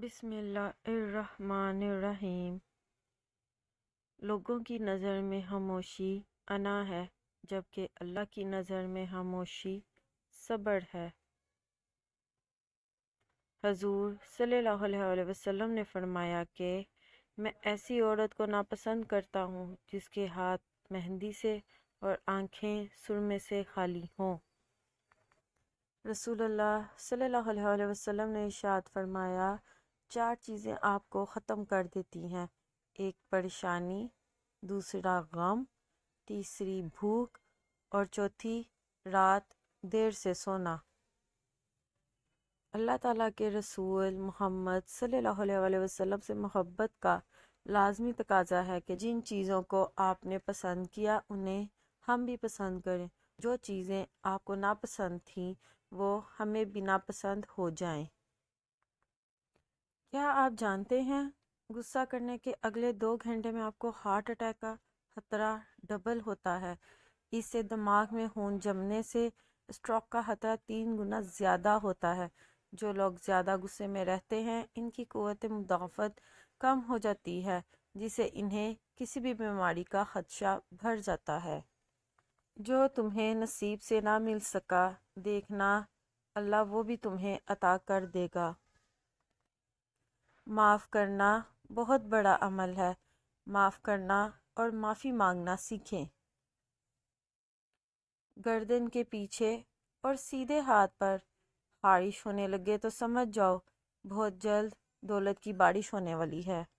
बिसमीम लोगों की नज़र में खामोशी अना है जबकि अल्लाह की नज़र में खामोशी सब्र है हजूर सल वसम ने फरमाया कि मैं ऐसी औरत को नापसंद करता हूँ जिसके हाथ मेहंदी से और आँखें सुरमे से खाली हों रसूल सल वसम ने इशात फरमाया चार चीज़ें आपको ख़त्म कर देती हैं एक परेशानी दूसरा गम तीसरी भूख और चौथी रात देर से सोना अल्लाह ताला के रसूल मोहम्मद सल्लल्लाहु अलैहि वसल्लम से मोहब्बत का लाजमी तकाजा है कि जिन चीज़ों को आपने पसंद किया उन्हें हम भी पसंद करें जो चीज़ें आपको नापसंद थीं वो हमें भी नापसंद हो जाएं क्या आप जानते हैं गुस्सा करने के अगले दो घंटे में आपको हार्ट अटैक का खतरा डबल होता है इससे दिमाग में खून जमने से स्ट्रोक का खतरा तीन गुना ज़्यादा होता है जो लोग ज़्यादा गुस्से में रहते हैं इनकी क़वत मुदाफ़त कम हो जाती है जिसे इन्हें किसी भी बीमारी का खदशा भर जाता है जो तुम्हें नसीब से ना मिल सका देखना अल्लाह वो भी तुम्हें अता कर देगा माफ़ करना बहुत बड़ा अमल है माफ़ करना और माफ़ी मांगना सीखें गर्दन के पीछे और सीधे हाथ पर बारिश होने लगे तो समझ जाओ बहुत जल्द दौलत की बारिश होने वाली है